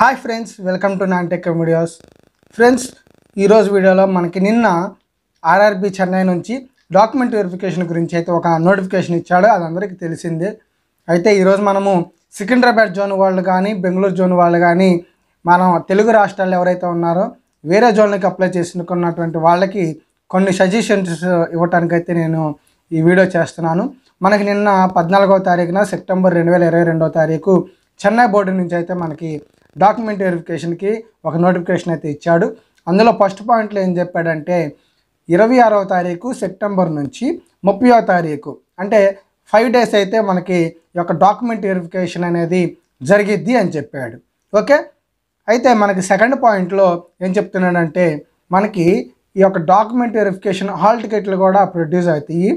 hi friends welcome to nontech videos friends ఈరోజు వీడియోలో మనకి నిన్న ఆర్ఆర్బి చెన్నై నుంచి డాక్యుమెంట్ వెరిఫికేషన్ గురించి అయితే ఒక నోటిఫికేషన్ ఇచ్చాడు అది అందరికీ తెలిసిందే అయితే ఈరోజు మనము సికింద్రాబాద్ జోన్ వాళ్ళు కానీ బెంగళూరు జోన్ వాళ్ళు కానీ మనం తెలుగు రాష్ట్రాల్లో ఎవరైతే ఉన్నారో వేరే జోన్లకి అప్లై చేసుకున్నటువంటి వాళ్ళకి కొన్ని సజెషన్స్ ఇవ్వటానికైతే నేను ఈ వీడియో చేస్తున్నాను మనకి నిన్న పద్నాలుగో తారీఖున సెప్టెంబర్ రెండు వేల ఇరవై రెండవ తారీఖు చెన్నై బోర్డు నుంచి అయితే మనకి డాక్యుమెంట్ వెరిఫికేషన్కి ఒక నోటిఫికేషన్ అయితే ఇచ్చాడు అందులో ఫస్ట్ పాయింట్లో ఏం చెప్పాడంటే ఇరవై ఆరవ తారీఖు సెప్టెంబర్ నుంచి ముప్పై తారీఖు అంటే ఫైవ్ డేస్ అయితే మనకి యొక్క డాక్యుమెంట్ వెరిఫికేషన్ అనేది జరిగిద్ది అని చెప్పాడు ఓకే అయితే మనకి సెకండ్ పాయింట్లో ఏం చెప్తున్నాడంటే మనకి ఈ యొక్క డాక్యుమెంట్ వెరిఫికేషన్ హాల్ టికెట్లు కూడా ప్రొడ్యూస్ అవుతాయి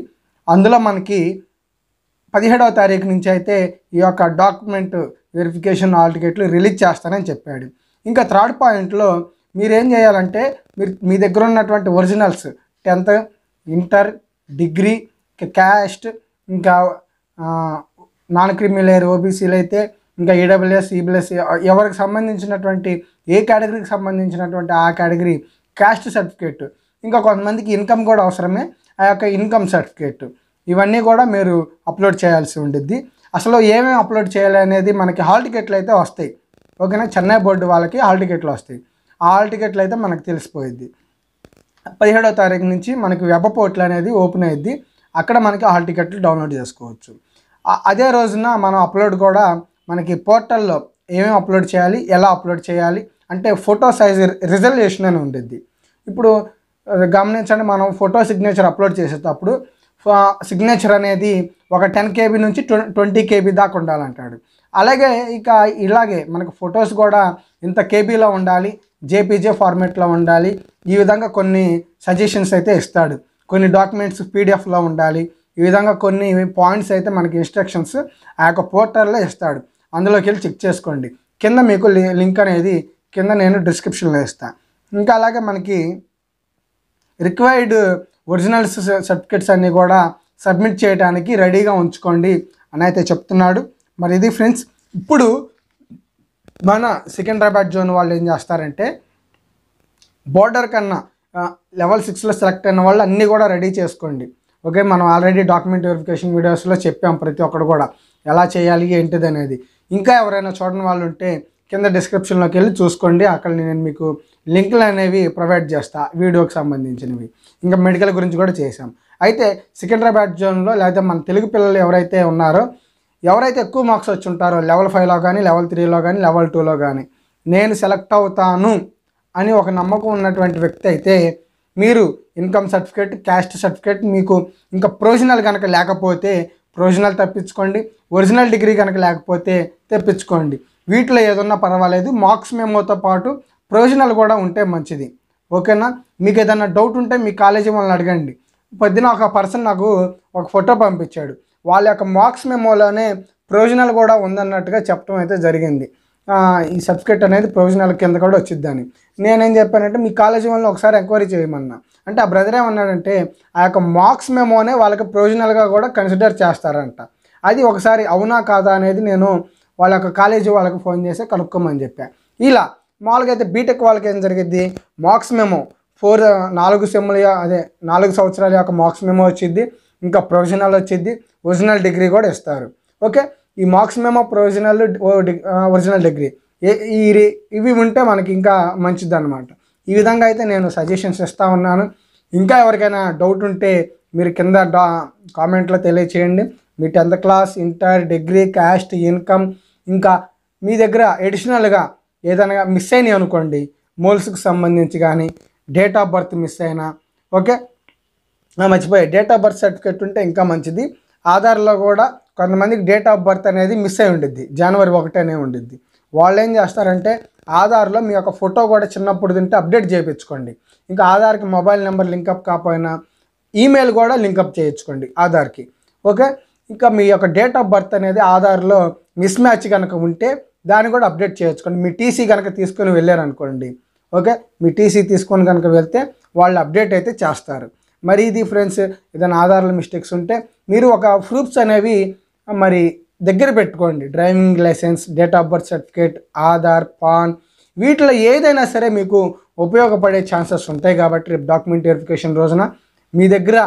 అందులో మనకి పదిహేడవ తారీఖు నుంచి అయితే ఈ యొక్క డాక్యుమెంట్ వెరిఫికేషన్ ఆల్ టికెట్లు రిలీజ్ చేస్తానని చెప్పాడు ఇంకా థర్డ్ పాయింట్లో మీరేం చేయాలంటే మీరు మీ దగ్గర ఉన్నటువంటి originals tenth inter degree caste ఇంకా నాన్ క్రిమిలేయర్ ఓబీసీలు అయితే ఇంకా ఈడబ్ల్యూఎస్ ఈబిఎస్ ఎవరికి సంబంధించినటువంటి ఏ కేటగిరీకి సంబంధించినటువంటి ఆ కేటగిరీ క్యాస్ట్ సర్టిఫికేట్ ఇంకా కొంతమందికి ఇన్కమ్ కూడా అవసరమే ఆ యొక్క ఇన్కమ్ సర్టిఫికేట్ ఇవన్నీ కూడా మీరు అప్లోడ్ చేయాల్సి ఉంటుంది అసలు ఏమేమి అప్లోడ్ చేయాలి అనేది మనకి హాల్ టికెట్లు అయితే వస్తాయి ఓకేనా చెన్నై బోర్డు వాళ్ళకి హాల్ టికెట్లు వస్తాయి ఆ హాల్ టికెట్లు అయితే మనకు తెలిసిపోయిద్ది పదిహేడో తారీఖు నుంచి మనకి వెబ్ పోర్టల్ అనేది ఓపెన్ అయ్యిద్ది అక్కడ మనకి హాల్ టికెట్లు డౌన్లోడ్ చేసుకోవచ్చు అదే రోజున మనం అప్లోడ్ కూడా మనకి పోర్టల్లో ఏమేమి అప్లోడ్ చేయాలి ఎలా అప్లోడ్ చేయాలి అంటే ఫోటో సైజ్ రిజల్యూషన్ అని ఉంటుంది ఇప్పుడు గమనించండి మనం ఫోటో సిగ్నేచర్ అప్లోడ్ చేసేటప్పుడు సిగ్నేచర్ అనేది ఒక టెన్ కేబీ నుంచి ట్వంటీ కేబీ దాకా ఉండాలంటాడు అలాగే ఇక ఇలాగే మనకు ఫొటోస్ కూడా ఇంత కేబీలో ఉండాలి జేపీజే ఫార్మేట్లో ఉండాలి ఈ విధంగా కొన్ని సజెషన్స్ అయితే ఇస్తాడు కొన్ని డాక్యుమెంట్స్ పీడిఎఫ్లో ఉండాలి ఈ విధంగా కొన్ని పాయింట్స్ అయితే మనకి ఇన్స్ట్రక్షన్స్ ఆ యొక్క పోర్టల్లో ఇస్తాడు అందులోకి వెళ్ళి చెక్ చేసుకోండి కింద మీకు లింక్ అనేది కింద నేను డిస్క్రిప్షన్లో ఇస్తాను ఇంకా అలాగే మనకి రిక్వైర్డ్ ఒరిజినల్స్ సర్టిఫికెట్స్ అన్నీ కూడా సబ్మిట్ చేయడానికి రెడీగా ఉంచుకోండి అని అయితే చెప్తున్నాడు మరి ఇది ఫ్రెండ్స్ ఇప్పుడు మన సికింద్రాబాద్ జోన్ వాళ్ళు ఏం చేస్తారంటే బోర్డర్ కన్నా లెవెల్ సిక్స్లో సెలెక్ట్ అయిన వాళ్ళు అన్నీ కూడా రెడీ చేసుకోండి ఓకే మనం ఆల్రెడీ డాక్యుమెంట్ వెరిఫికేషన్ వీడియోస్లో చెప్పాం ప్రతి ఒక్కరు కూడా ఎలా చేయాలి ఏంటిది అనేది ఇంకా ఎవరైనా చూడని వాళ్ళు ఉంటే కింద డిస్క్రిప్షన్లోకి వెళ్ళి చూసుకోండి అక్కడ నేను మీకు లింకులు అనేవి ప్రొవైడ్ చేస్తా వీడియోకి సంబంధించినవి ఇంకా మెడికల్ గురించి కూడా చేశాం అయితే సికింద్రాబాద్ జోన్లో లేకపోతే మన తెలుగు పిల్లలు ఎవరైతే ఉన్నారో ఎవరైతే ఎక్కువ మార్క్స్ వచ్చి ఉంటారో లెవెల్ ఫైవ్లో కానీ లెవెల్ త్రీలో కానీ లెవెల్ టూలో కానీ నేను సెలెక్ట్ అవుతాను అని ఒక నమ్మకం ఉన్నటువంటి వ్యక్తి అయితే మీరు ఇన్కమ్ సర్టిఫికేట్ క్యాస్ట్ సర్టిఫికేట్ మీకు ఇంకా ప్రొవిజనల్ కనుక లేకపోతే ప్రొవిజనల్ తప్పించుకోండి ఒరిజినల్ డిగ్రీ కనుక లేకపోతే తెప్పించుకోండి వీటిలో ఏదన్నా పర్వాలేదు మార్క్స్ మెమోతో పాటు ప్రొవిజనల్ కూడా ఉంటే మంచిది ఓకేనా మీకు ఏదన్నా డౌట్ ఉంటే మీ కాలేజీ వాళ్ళని అడగండి పొద్దున ఒక పర్సన్ నాకు ఒక ఫోటో పంపించాడు వాళ్ళ యొక్క మార్క్స్ మెమోలోనే ప్రొవిజనల్ కూడా ఉందన్నట్టుగా చెప్పడం అయితే జరిగింది ఈ సబ్స్క్రిప్ట్ అనేది ప్రొవిజనల్ కింద కూడా వచ్చిద్దని నేనేం చెప్పానంటే మీ కాలేజీ వాళ్ళని ఒకసారి ఎంక్వైరీ చేయమన్నా అంటే ఆ బ్రదర్ ఏమన్నాడంటే ఆ యొక్క మార్క్స్ మెమోనే వాళ్ళకి ప్రొవిజనల్గా కూడా కన్సిడర్ చేస్తారంట అది ఒకసారి అవునా కాదా అనేది నేను వాళ్ళ యొక్క కాలేజీ వాళ్ళకి ఫోన్ చేసి కనుక్కోమని చెప్పా ఇలా మామూలుగా అయితే బీటెక్ వాళ్ళకి ఏం జరిగింది మార్క్స్ మెమో ఫోర్ నాలుగు సెమ్ల అదే నాలుగు సంవత్సరాల యొక్క మార్క్స్ మెమో వచ్చింది ఇంకా ప్రొవిజనల్ వచ్చింది ఒరిజినల్ డిగ్రీ కూడా ఇస్తారు ఓకే ఈ marks memo provisional original degree ఈ ఇవి ఉంటే మనకి ఇంకా మంచిది అనమాట ఈ విధంగా అయితే నేను సజెషన్స్ ఇస్తూ ఉన్నాను ఇంకా ఎవరికైనా డౌట్ ఉంటే మీరు కింద డా కామెంట్లో తెలియచేయండి మీ tenth class inter degree caste income ఇంకా మీ దగ్గర ఎడిషనల్గా ఏదైనా మిస్ అయినాయి అనుకోండి మోల్స్కి సంబంధించి కానీ డేట్ ఆఫ్ బర్త్ మిస్ అయినా ఓకే మర్చిపోయాయి డేట్ ఆఫ్ బర్త్ సర్టిఫికేట్ ఉంటే ఇంకా మంచిది ఆధార్లో కూడా కొంతమందికి డేట్ ఆఫ్ బర్త్ అనేది మిస్ అయి ఉండిద్ది జనవరి ఒకటేనే ఉండిద్ది వాళ్ళు ఏం చేస్తారంటే ఆధార్లో మీ యొక్క ఫోటో కూడా చిన్నప్పుడు తింటే అప్డేట్ చేయించుకోండి ఇంకా ఆధార్కి మొబైల్ నెంబర్ లింకప్ కాకపోయినా ఈమెయిల్ కూడా లింకప్ చేయించుకోండి ఆధార్కి ఓకే ఇంకా మీ యొక్క డేట్ ఆఫ్ బర్త్ అనేది ఆధార్లో మిస్ మ్యాచ్ కనుక ఉంటే దాన్ని కూడా అప్డేట్ చేయొచ్చుకోండి మీ టీసీ కనుక తీసుకొని వెళ్ళారనుకోండి ఓకే మీ టీసీ తీసుకొని కనుక వెళ్తే వాళ్ళు అప్డేట్ అయితే చేస్తారు మరి ఇది ఫ్రెండ్స్ ఏదైనా ఆధారాల మిస్టేక్స్ ఉంటే మీరు ఒక ప్రూఫ్స్ అనేవి మరి దగ్గర పెట్టుకోండి driving licence date of birth certificate Aadhaar PAN వీటిలో ఏదైనా సరే మీకు ఉపయోగపడే ఛాన్సెస్ ఉంటాయి కాబట్టి రేపు డాక్యుమెంట్ వెరిఫికేషన్ రోజున మీ దగ్గర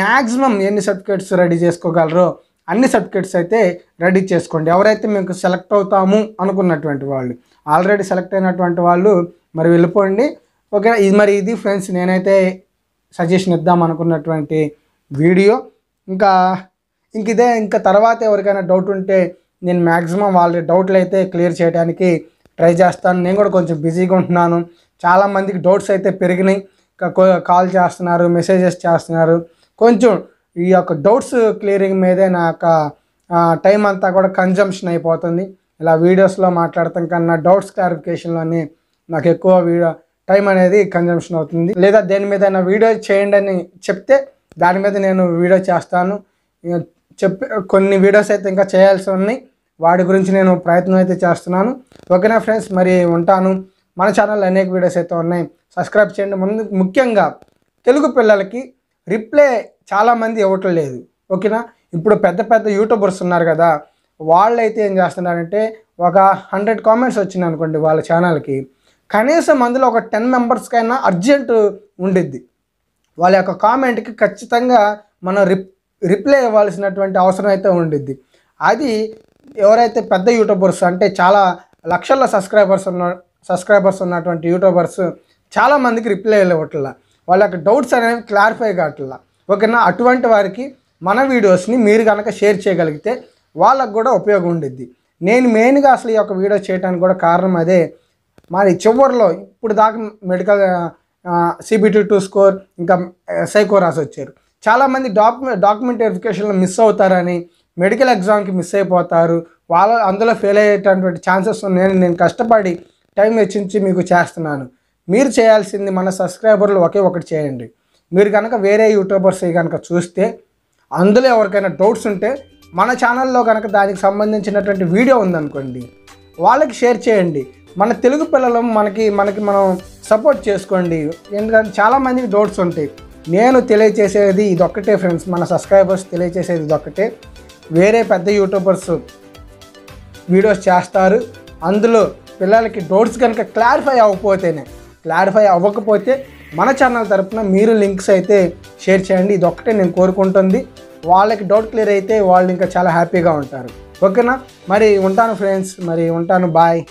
మ్యాక్సిమం ఎన్ని సర్టిఫికేట్స్ రెడీ చేసుకోగలరో అన్ని సర్టిఫికేట్స్ అయితే రెడీ చేసుకోండి ఎవరైతే మీకు సెలెక్ట్ అవుతాము అనుకున్నటువంటి వాళ్ళు ఆల్రెడీ సెలెక్ట్ అయినటువంటి వాళ్ళు మరి వెళ్ళిపోండి ఓకే ఇది మరి ఇది ఫ్రెండ్స్ నేనైతే సజెషన్ ఇద్దాం అనుకున్నటువంటి వీడియో ఇంకా ఇంక ఇదే ఇంకా తర్వాత ఎవరికైనా డౌట్ ఉంటే నేను మ్యాక్సిమం వాళ్ళ డౌట్లు అయితే క్లియర్ చేయడానికి ట్రై చేస్తాను నేను కూడా కొంచెం బిజీగా ఉంటున్నాను చాలామందికి డౌట్స్ అయితే పెరిగినాయి కాల్ చేస్తున్నారు మెసేజెస్ చేస్తున్నారు కొంచెం ఈ యొక్క డౌట్స్ క్లియరింగ్ మీదే నా యొక్క టైం అంతా కూడా కన్జంప్షన్ అయిపోతుంది ఇలా వీడియోస్లో మాట్లాడతాం కన్నా డౌట్స్ క్లారిఫికేషన్లోనే నాకు ఎక్కువ వీడియో టైం అనేది కన్జంప్షన్ అవుతుంది లేదా దేని మీద వీడియో చేయండి అని చెప్తే దాని మీద నేను వీడియో చేస్తాను చెప్పి కొన్ని వీడియోస్ అయితే ఇంకా చేయాల్సి ఉన్నాయి వాటి గురించి నేను ప్రయత్నం అయితే చేస్తున్నాను ఓకేనా ఫ్రెండ్స్ మరి ఉంటాను మన ఛానల్ అనేక వీడియోస్ అయితే ఉన్నాయి సబ్స్క్రైబ్ చేయండి ముందు ముఖ్యంగా తెలుగు పిల్లలకి రిప్లై చాలామంది ఇవ్వటం లేదు ఓకేనా ఇప్పుడు పెద్ద పెద్ద యూట్యూబర్స్ ఉన్నారు కదా వాళ్ళైతే ఏం చేస్తున్నారంటే ఒక హండ్రెడ్ కామెంట్స్ వచ్చింది అనుకోండి వాళ్ళ ఛానల్కి కనీసం అందులో ఒక టెన్ మెంబర్స్కైనా అర్జెంటు ఉండిద్ది వాళ్ళ యొక్క కామెంట్కి ఖచ్చితంగా మనం రిప్ రిప్లై ఇవ్వాల్సినటువంటి అవసరం అయితే ఉండిద్ది అది ఎవరైతే పెద్ద యూట్యూబర్స్ అంటే చాలా లక్షల సబ్స్క్రైబర్స్ ఉన్న సబ్స్క్రైబర్స్ ఉన్నటువంటి యూట్యూబర్స్ చాలామందికి రిప్లై ఇవ్వట్లా వాళ్ళ యొక్క డౌట్స్ అనేవి క్లారిఫై కావట్లా ఓకేనా అటువంటి వారికి మన వీడియోస్ని మీరు కనుక షేర్ చేయగలిగితే వాళ్ళకు కూడా ఉపయోగం ఉండిద్ది నేను మెయిన్గా అసలు ఈ యొక్క వీడియో చేయడానికి కూడా కారణం అదే మరి చివరిలో ఇప్పుడు దాకా మెడికల్ సిబిటీ టూ స్కోర్ ఇంకా సైకో రాసి వచ్చారు చాలామంది డాక్యుమెంట్ డాక్యుమెంట్ వెరిఫికేషన్లో మిస్ అవుతారని మెడికల్ ఎగ్జామ్కి మిస్ అయిపోతారు వాళ్ళ అందులో ఫెయిల్ అయ్యేటటువంటి ఛాన్సెస్ ఉన్నాయని నేను కష్టపడి టైం వెచ్చించి మీకు చేస్తున్నాను మీరు చేయాల్సింది మన సబ్స్క్రైబర్లు ఒకే ఒకటి చేయండి మీరు కనుక వేరే యూట్యూబర్స్ కనుక చూస్తే అందులో ఎవరికైనా డౌట్స్ ఉంటే మన ఛానల్లో కనుక దానికి సంబంధించినటువంటి వీడియో ఉందనుకోండి వాళ్ళకి షేర్ చేయండి మన తెలుగు పిల్లలు మనకి మనకి మనం సపోర్ట్ చేసుకోండి ఎందుకంటే చాలామందికి డౌట్స్ ఉంటాయి నేను తెలియచేసేది ఇదొక్కటే ఫ్రెండ్స్ మన సబ్స్క్రైబర్స్ తెలియచేసేది ఇదొక్కటే వేరే పెద్ద యూట్యూబర్స్ వీడియోస్ చేస్తారు అందులో పిల్లలకి డౌట్స్ కనుక క్లారిఫై అవ్వకపోతేనే క్లారిఫై అవ్వకపోతే మన ఛానల్ తరఫున మీరు లింక్స్ అయితే షేర్ చేయండి ఇది ఒక్కటే నేను కోరుకుంటుంది వాళ్ళకి డౌట్ క్లియర్ అయితే వాళ్ళు ఇంకా చాలా హ్యాపీగా ఉంటారు ఓకేనా మరి ఉంటాను ఫ్రెండ్స్ మరి ఉంటాను బాయ్